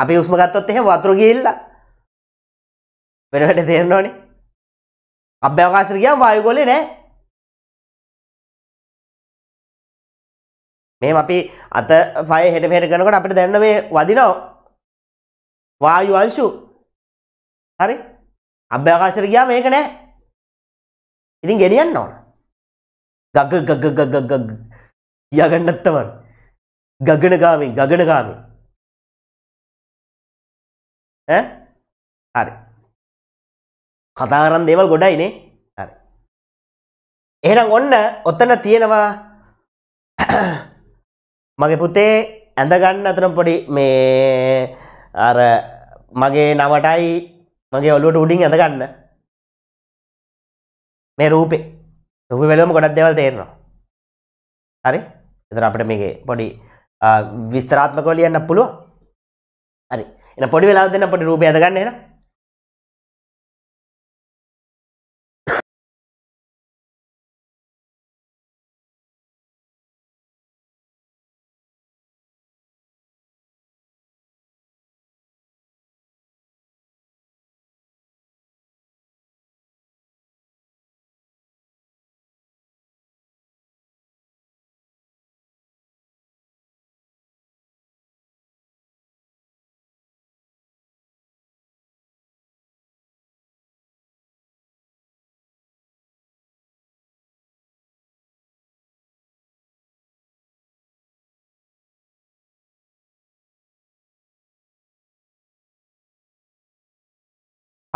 අපි උස්ම ගත්තොත් එහෙම වතුර ගිහිල්ලා වෙනවට තේරනෝනේ අභ්‍යවකාශර කියා වායුගොලේ නෑ මෙහම අපි අත පය හෙට පෙට කනකට අපිට දැන්න මේ වදිනෝ වායුවංශු හරි අභ්‍යකාශර ගියා මේක නෑ ඉතින් ගෙනියන්න ඕන ගග ගග ගග යගන්නත්තවන් ගගනගාමී ගගනගාමී හරි කතාරන් දේවල් ගොඩයිනේ හරි එහෙනම් ඔන්න ඔත්තන තියෙනවා මගේ පුතේ ඇඳගන්න අතන පොඩි මේ අර මගේ නවටයි මගේ ඔලුවට උඩින් ඇඳගන්න මේ රූපේ රූප වෙලම ගොඩක් දෙවල් තේරනවා හරි එතර අපට මේගේ පොඩි විස්තරාත්මකව ලියන්න පුළුවන් හරි එන පොඩි වෙලාව දෙන්න පොඩි රූපය ඇඳගන්න එනවා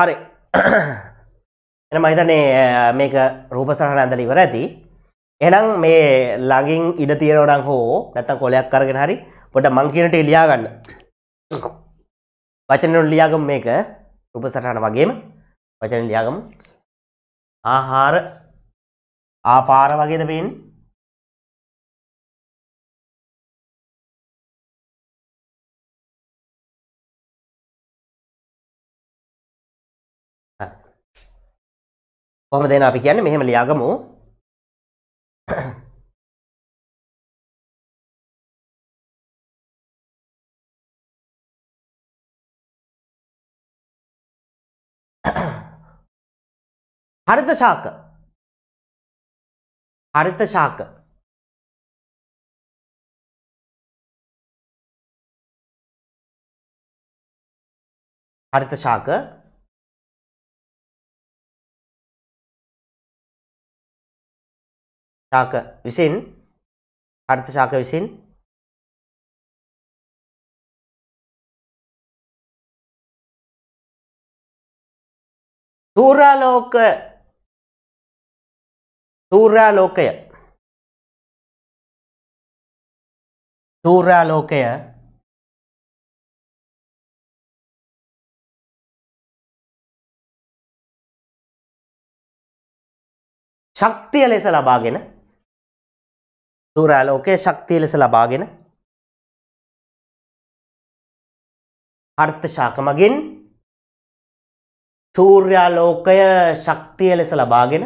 හරි එන මහිතනේ මේක රූපසහන ඇඳල ඉවර ඇති එනම් මේ ලඟින් ඉඩ තියෙනවඩන් හෝ නැත්තම් කොලයක් කරගෙන හරි පොට මංකිනට එලියාගන්න වචනට ලියාගම් මේක රූපසටහන වගේම වචන ලියාගම් ආහාර ආපාර වගේද පෙන් කොහොමද එන අපි කියන්නේ මෙහෙම ලියාගමු හරිත ශාක හරිත ශාක හරිත ශාක ශාක විසින් හර්ත ශාක විසින් තූරාලෝක තූරාලෝකය තූරාලෝකය ශක්තිය ලෙස ලබාගෙන සූරාලෝකයේ ශක්තිය ලෙස ලබාගෙන අර්ථශාකමගින් සූර්යාලෝකය ශක්තිය ලෙස ලබාගෙන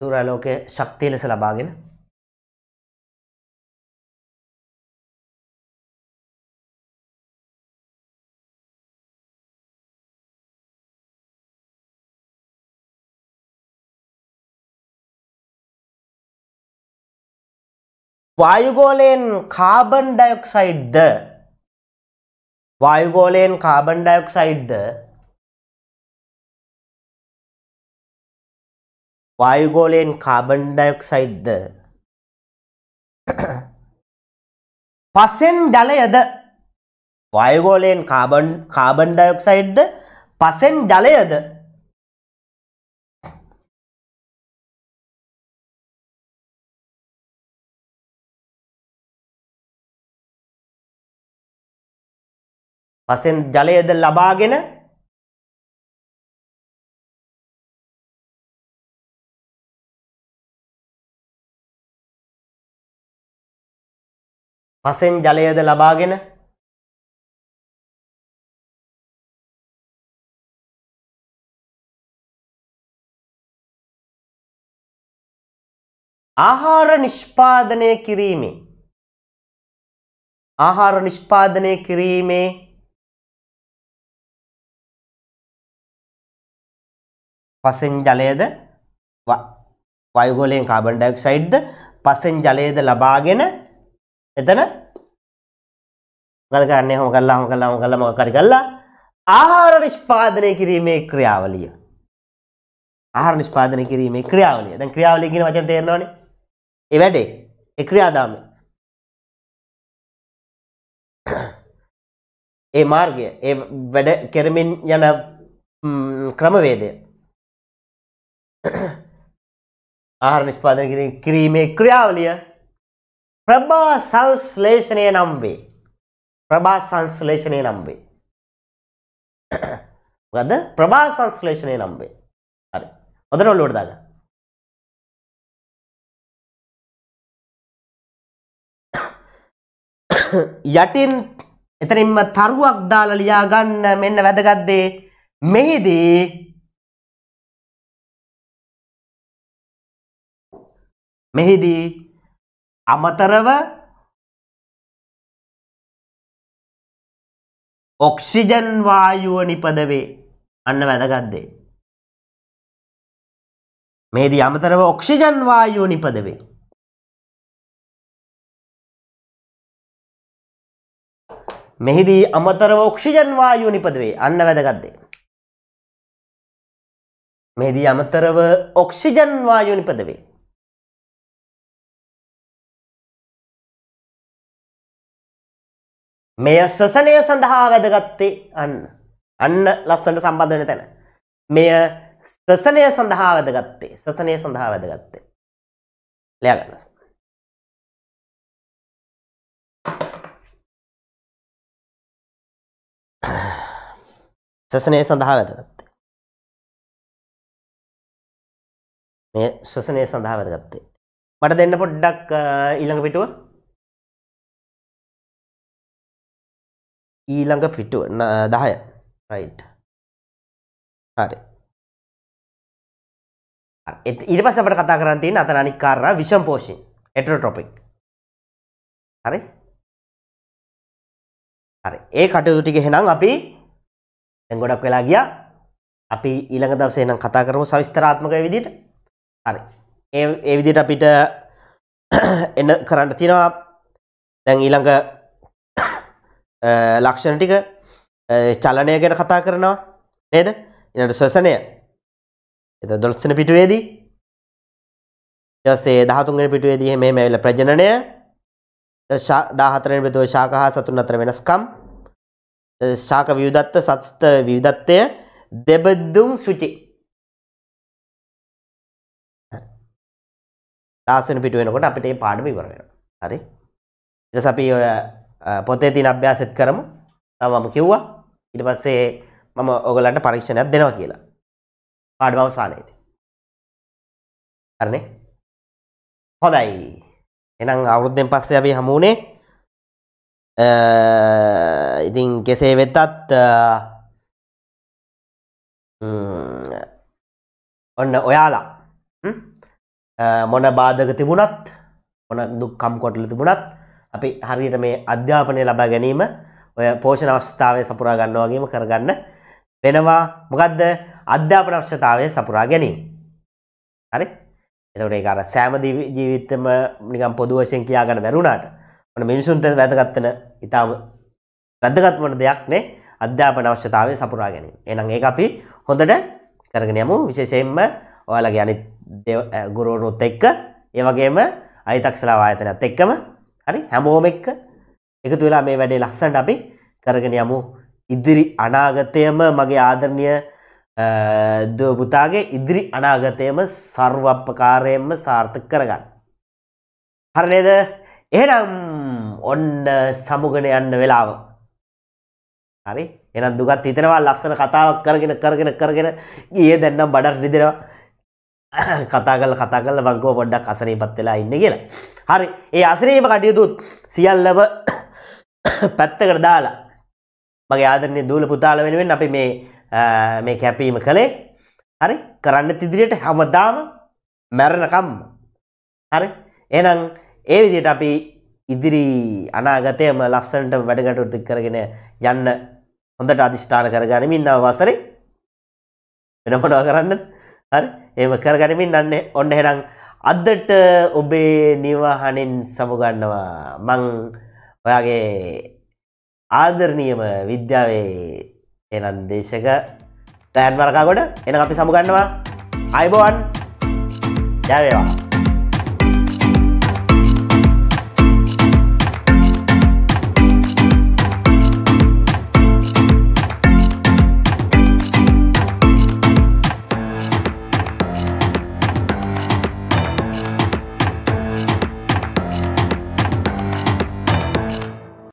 සූරාලෝකය ශක්තිය ලෙස ලබාගෙන වායුගෝලයෙන් කාබන් ඩයොක්සයිඩ්ද වායුගෝලයෙන් කාබන් ඩයොක්සයිඩ්ද වායුගෝලයෙන් කාබන් ඩයොක්සයිඩ්ද පසෙන් ජලයද වායුගෝලයෙන් කාබන් කාබන් ඩයොක්සයිඩ්ද පසෙන් ජලයද පසෙන් ජලයද ලබාගෙන පසෙන් ජලයද ලබාගෙන ආහාර නිෂ්පාදනය කිරීමේ ආහාර නිෂ්පාදනය කිරීමේ පසෙන් ජලයද වයුගෝලයෙන් කාබන් ඩයොක්සයිඩ්ද පසෙන් ජලයද ලබාගෙන එතන ගද කරන්නේ හොම කල්ලා හොම කල්ලා හොම කල්ලා මොකක් හරි කල්ලා ආහාර නිෂ්පාදනය කිරීමේ ක්‍රියාවලිය ආහාර නිෂ්පාදනය කිරීමේ ක්‍රියාවලිය දැන් ක්‍රියාවලිය කියන වචන තේරෙනවනේ ඒ වැඩේ ඒ ක්‍රියාදාමය ඒ මාර්ගය ඒ වැඩ කෙරමින් යන ක්‍රමවේදය ආහාර නිෂ්පාදනය කිරීමේ ක්‍රියාවලිය ප්‍රභා සංශ්ලේෂණය නම් වේ. ප්‍රභා සංශ්ලේෂණය නම් වේ. මොකද ප්‍රභා සංශ්ලේෂණය නම් වේ. හරි. හොඳට ඔළුවට දාගන්න. යටින් එතනින්ම තරුවක් දාලා ලියා ගන්න මෙන්න වැදගත් දේ මෙහිදී මෙහිදී අමතරව ඔක්සිජන් වායුව නිපදවේ අන්න වැදගත්දේ. මේදී අමතරව ඔක්සිජන් වායුව නිපදවේ. මෙහිදී අමතරව ඔක්සිජන් වායුව නිපදවේ අන්න වැදගත්දේ. මෙහිදී අමතරව ඔක්සිජන් වායුව නිපදවේ. මෙය ස්වසනය සඳහා වැදගත්තේ අන්න අන්න ලස්සට සම්බන්ධන තැන මෙය ස්වසනය සඳහා වැදගත්තේ ස්වසනය සඳහා වැදගත්තේ ලයාගන්නස සසනය සඳහා වැදගත්තේ මේ ස්වසනය සඳහා වැදගත්තේ මට දෙන්න පොඩ්ඩක් ඊළඟ පිටුව ඊළඟ පිටුව දහය රයිට් හරි ඉට පසට කතා කරන්තිය අත අනිකාරන විෂම් පෝෂි එටරටොපික් හරි හරි ඒ කටයුතුටික හෙනම් අපි ඇගොඩක් වෙලා ගිය අපි ඊළඟ දවසේනම් කතා කරම සවිස්තරාත්මක විදිට හරි ඒ විදිට අපිට එන්න කරන්න තිනවා දැන් ඊළඟ ලක්ෂණ ටික චලනය ගැන කතා කරනවා නේද ඉනට ස්වසනය එත දොලස්සන පිටුවේදී යසේ දහතුන්ගෙන පිටුවේදී මේ මැවිල ප්‍රජනනය දාහතරෙන් බිතුව ශාක හා සතුන් අතර වෙනස්කම් ශාක විවිධත්ව සත්ත විවිධත්වය දෙබදුම් සුචි දාසන පිටුවෙනකොට අපිට පාඩම ඉවර වෙන හරි ඉරස අපි ඔය පොතේ තින අභ්‍යාසත් කරමු තමම කිව්වා ඉට පස්සේ මම ඔගලන්ට පරීක්ෂණයක් දෙනවා කියලා පාඩම අවසානයේදී කරනේ හොඳයි එනම් අවුරුද්දෙන් පස්සේ අපි හමුුණේ ඉතින් කෙසේ වෙතත් ඔන්න ඔයාලා මොන බාධක තිබුණත් මොන දුක්කම් කොටල තිබුණත් අපි හරියට මේ අධ්‍යාපනය ලබා ගැනීම ඔය පෝෂණ අවස්ථාවය සපුරා ගන්න වගේම කරගන්න වෙනවා මොකද්ද අධ්‍යාපන අවශ්‍යතාවය සපුරා ගැනීම. හරි? එතකොට ඒක අර සෑම ජීවිතෙම නිකන් පොදු වශයෙන් කියා ගන්න බැරුණාට මොන මිනිසුන්ට වැදගත් වෙන ඊටම වැදගත් වෙන දෙයක් නේ අධ්‍යාපන අවශ්‍යතාවය සපුරා ගැනීම. එහෙනම් ඒක අපි හොඳට කරගෙන යමු විශේෂයෙන්ම ඔයාලගේ අනිත් ගුරුවරුත් එක්ක ඒ වගේම අයිතක්ෂලා ආයතනත් එක්කම හරි හැමෝම එක්ක එකතු වෙලා මේ වැඩේ ලස්සන්ට අපි කරගෙන යමු ඉදිරි අනාගතයම මගේ ආදරණය පුතාගේ ඉදිරි අනාගතයම සර්වපකාරයෙන්ම සාර්ථක කරගන්න. හරනේද එහෙනම් ඔන්න සමුගෙන යන්න වෙලාව. හරි එනම් දුගත් හිතනවා ලස්සන කතාවක් කරගෙන කරගෙන කරගෙන ගිය දැන්නම් බඩක් රිදෙනවා කතා කල කතා කල වංකෝ පොඩ්ඩක් අසනේ පත් වෙලා ඉන්න කියලා. හරි ඒ අසනේම කටයුතුත් සියල්ලව පැත්තකට දාලා මගේ ආදරන්නේ දූල පුතාල වෙනුවෙන් අපි මේ මේ කැපීම කළේ හරි කරන්න තිදිරියට හැමදාම මැරණකම්ම හරි එනම් ඒ විදියට අපි ඉදිරි අනාගතයම ලස්සනට වැඩගටුතු කරගෙන යන්න හොඳට අධිෂ්ඨාන කරගනිමින් නව වසරේ වෙන මොනවා කරන්න හරි ඒම කරගනිමින් අන්න ඔන්න හෙනම් අදදට ඔබේ නිවාහනෙන් සමුගන්නවා මං ඔයාගේ ආදරණියම විද්‍යාවේ එනන් දේශක තෑන් වරකාගොඩ එන අපි සමුගන්නවා අයිබෝවන් ජයවේවා